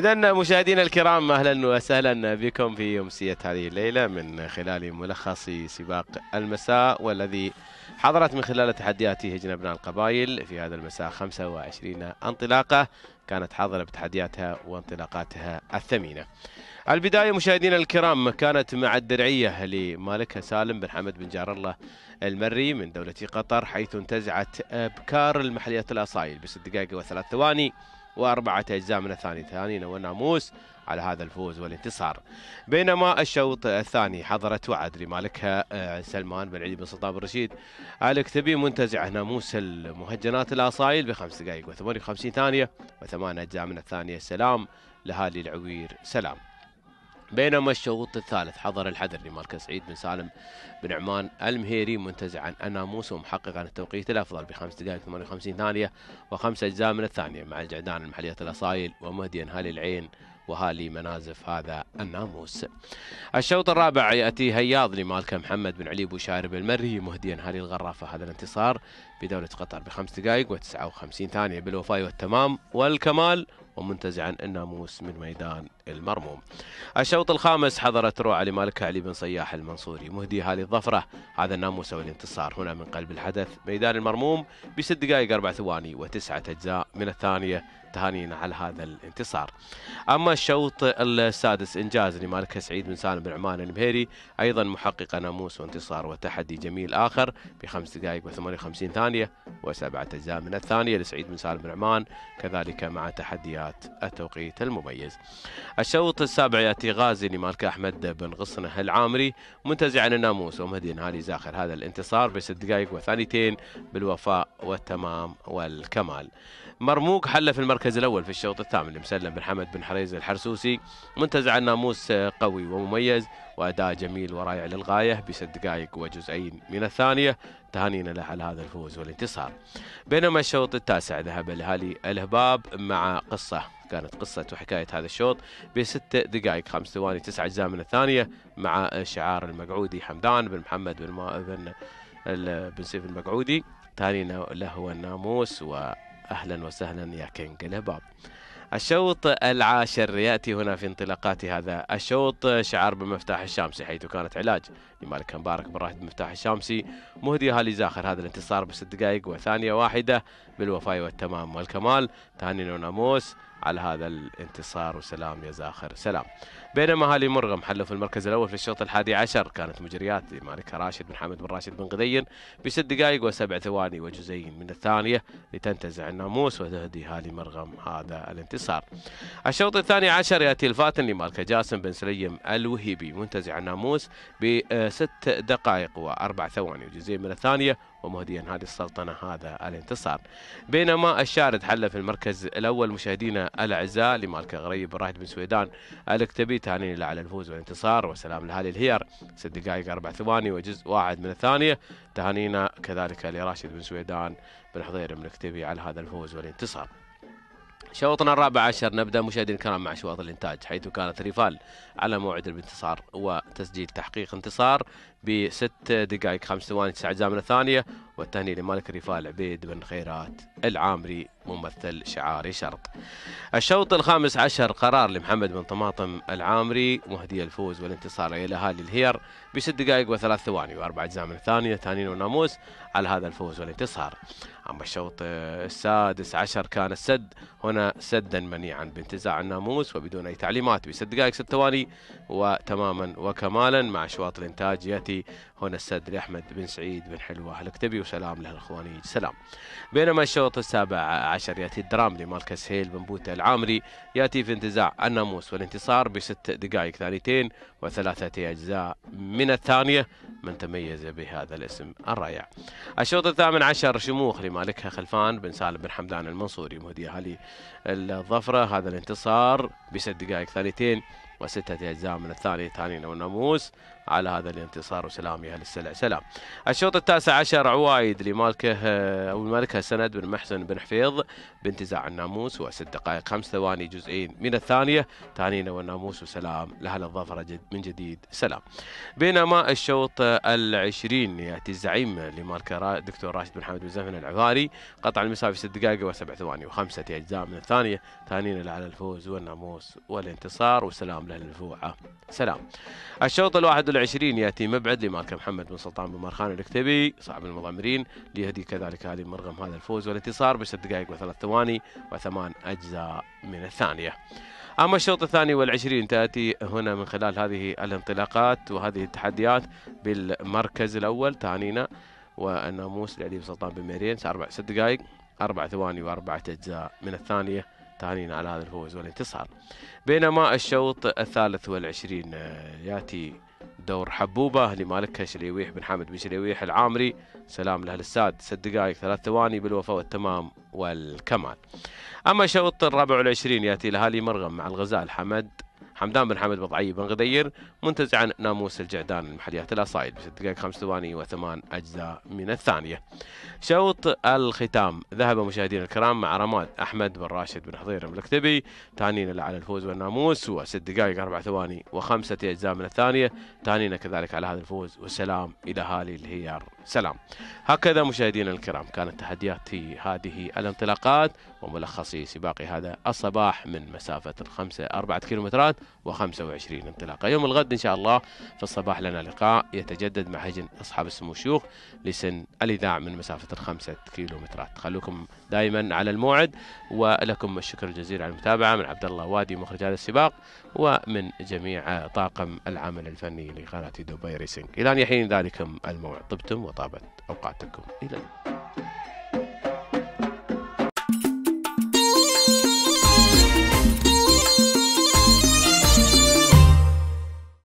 إذا مشاهدينا الكرام أهلا وسهلا بكم في أمسية هذه الليلة من خلال ملخص سباق المساء والذي حضرت من خلال تحديات هجن أبناء القبائل في هذا المساء 25 انطلاقة كانت حاضرة بتحدياتها وانطلاقاتها الثمينة البداية مشاهدينا الكرام كانت مع الدرعية لمالكها سالم بن حمد بن جار الله المري من دولة قطر حيث انتزعت أبكار المحليات الأصايل بست دقائق وثلاث ثواني وأربعة أجزاء من الثاني ثانينا والناموس على هذا الفوز والانتصار بينما الشوط الثاني حضرت وعد لمالكها آه، سلمان بن علي بن سلطان بن رشيد الكتبي منتزع ناموس المهجنات الأصايل بخمس دقائق وخمسين ثانية وثمان أجزاء من الثانية سلام لهالي العوير سلام بينما الشوط الثالث حضر الحذر لمركز سعيد بن سالم بن عمان المهيري منتزعا عن الناموس ومحققا التوقيت الافضل بخمس دقائق 58 ثانيه وخمس اجزاء من الثانيه مع الجعدان المحليه الاصايل ومهدي انهالي العين وهالي منازف هذا الناموس الشوط الرابع يأتي هياض لمالكه محمد بن علي بوشارب المري مهديا هالي الغرافة هذا الانتصار بدولة قطر بخمس دقائق و59 ثانية بالوفاء والتمام والكمال ومنتزعا الناموس من ميدان المرموم. الشوط الخامس حضرت روعة لمالك علي بن صياح المنصوري هالي الظفرة هذا الناموس والانتصار هنا من قلب الحدث ميدان المرموم بست دقائق أربع ثواني وتسعة أجزاء من الثانية تهانينا على هذا الانتصار أما الشوط السادس إنجاز لمالك سعيد بن سالم بن عمان المهيري أيضا محقق ناموس وانتصار وتحدي جميل آخر بخمس دقائق و58 ثانية وسبعة أجزاء من الثانية لسعيد بن سالم بن عمان كذلك مع تحديات التوقيت المميز الشوط السابع يأتي غازي لمالك أحمد بن غصنة العامري منتزعا الناموس ومهدي نهالي زاخر هذا الانتصار بست دقائق وثانيتين بالوفاء والتمام والكمال مرموق حل في المركز المركز الأول في الشوط الثامن مسلم بن حمد بن حريز الحرسوسي منتزع الناموس آه، قوي ومميز وأداء جميل ورائع للغاية بست دقائق وجزئين من الثانية تهانينا له على هذا الفوز والانتصار بينما الشوط التاسع ذهب الأهالي الهباب مع قصة كانت قصة وحكاية هذا الشوط بست دقائق خمس ثواني تسعة أجزاء من الثانية مع شعار المقعودي حمدان بن محمد بن, بن, بن سيف المقعودي تهانينا له والناموس و أهلا وسهلا يا كينج لباب الشوط العاشر يأتي هنا في انطلاقات هذا الشوط شعار بمفتاح الشامسي حيث كانت علاج لمالك مبارك بن راشد مفتاح الشامسي مهديها لزاخر هذا الانتصار بست دقائق وثانية واحدة بالوفاء والتمام والكمال تهاني وناموس على هذا الانتصار وسلام يا زاخر سلام بينما هالي مرغم حلوا في المركز الأول في الشوط الحادي عشر كانت مجريات لمالك راشد بن حمد بن راشد بن غدير بست دقائق وسبع ثواني وجزئين من الثانية لتنتزع الناموس وتهدي هالي مرغم هذا الانتصار الشوط الثاني عشر يأتي الفاتن لمالك جاسم بن سليم الوهيبي منتزع الناموس بست دقائق وأربع ثواني وجزئين من الثانية ومهديا هذه السلطنة هذا الانتصار بينما الشارد حل في المركز الأول مشاهدينا الأعزاء لمالك غريب راهد بن سويدان الاكتبي تهانينا على الفوز والانتصار وسلام لهالي الهير ست دقائق أربع ثواني وجزء واحد من الثانية تهانينا كذلك لراشد بن سويدان بن حضير من الاكتبي على هذا الفوز والانتصار شوطنا الرابع عشر نبدأ مشاهدينا الكرام مع شواط الإنتاج حيث كانت ريفال على موعد الانتصار وتسجيل تحقيق انتصار بست دقائق خمس ثواني تسع أجزاء من الثانية والتهنئة لمالك ريفال عبيد بن خيرات العامري ممثل شعاري شرط الشوط الخامس عشر قرار لمحمد بن طماطم العامري مهدي الفوز والانتصار إلى اهالي الهير بست دقائق وثلاث ثواني وأربع أجزاء من الثانية تهنئه وناموس على هذا الفوز والانتصار أما الشوط آه، السادس عشر كان السد هنا سدا منيعا بانتزاع الناموس وبدون أي تعليمات بست دقائق ست ثواني وتماما وكمالا مع أشواط الإنتاج يأتي هنا السد لأحمد بن سعيد بن حلوة الأكتبي وسلام له الإخواني سلام بينما الشوط السابع عشر يأتي الدرام لمالكا سهيل بن بوتا العامري يأتي في انتزاع الناموس والانتصار بست دقائق ثانيتين وثلاثة أجزاء من الثانية من تميز بهذا الاسم الرائع الشوط الثامن عشر شموخ لما مالكها خلفان بن سالم بن حمدان المنصوري مهدي اهالي الظفرة هذا الانتصار بست دقائق ثانيتين وستة أجزاء من الثاني ثاني والناموس على هذا الانتصار وسلام يا اهل السلع سلام الشوط التاسع عشر عوايد لمالكه او مالكها سند بن محسن بن حفيظ بانتزاع الناموس وست دقائق خمس ثواني جزئين من الثانيه ثانينا والناموس وسلام لاهل الظفره جد من جديد سلام بينما الشوط العشرين ياتي الزعيم لمالكه دكتور راشد بن حمد بن زفن العفاري قطع المسافه ست دقائق وسبع ثواني وخمسه اجزاء من الثانيه ثانينا على الفوز والناموس والانتصار وسلام لاهل الفوعه سلام الشوط الواحد 20 ياتي مبعد لمالك محمد بن سلطان بن مرخان الكتبي صاحب المضمرين ليهدي كذلك هذه المرغم هذا الفوز والانتصار بست دقائق وثلاث ثواني وثمان اجزاء من الثانيه. أما الشوط الثاني والعشرين تأتي هنا من خلال هذه الانطلاقات وهذه التحديات بالمركز الأول تانينا والناموس لعلي بن سلطان بن ميرين أربع ست دقائق أربع ثواني وأربعة أجزاء من الثانية تهانينا على هذا الفوز والانتصار بينما الشوط الثالث والعشرين يأتي دور حبوبة لمالكها شليويح بن حامد بن شليويح العامري سلام لأهل الساد ست دقائق ثلاث ثواني بالوفاء والتمام والكمال أما شوط الرابع والعشرين يأتي الأهالي مرغم مع الغزال حمد حمدان بن حمد بضعي بن غدير منتزعا ناموس الجعدان المحليات الأصايد بست دقائق خمس ثواني وثمان أجزاء من الثانية شوط الختام ذهب مشاهدينا الكرام مع رماد أحمد بن راشد بن حضير المكتبي تانينا على الفوز والناموس وست دقائق أربع ثواني وخمسة أجزاء من الثانية تانينا كذلك على هذا الفوز والسلام إلى هالي الهيار سلام هكذا مشاهدينا الكرام كانت تحديات في هذه الانطلاقات وملخص سباق هذا الصباح من مسافة الخمسة أربعة كيلومترات و25 انطلاقا يوم الغد إن شاء الله في الصباح لنا لقاء يتجدد مع هجن أصحاب السمو الشيوخ لسن الإذاع من مسافة الخمسة كيلومترات خلوكم دائما على الموعد ولكم الشكر الجزيل على المتابعة من عبد الله وادي مخرج هذا السباق ومن جميع طاقم العمل الفني لقناة دبي ريسينج إلى أن يحين ذلكم الموعد طبتم وطابت أوقاتكم إلى اللقاء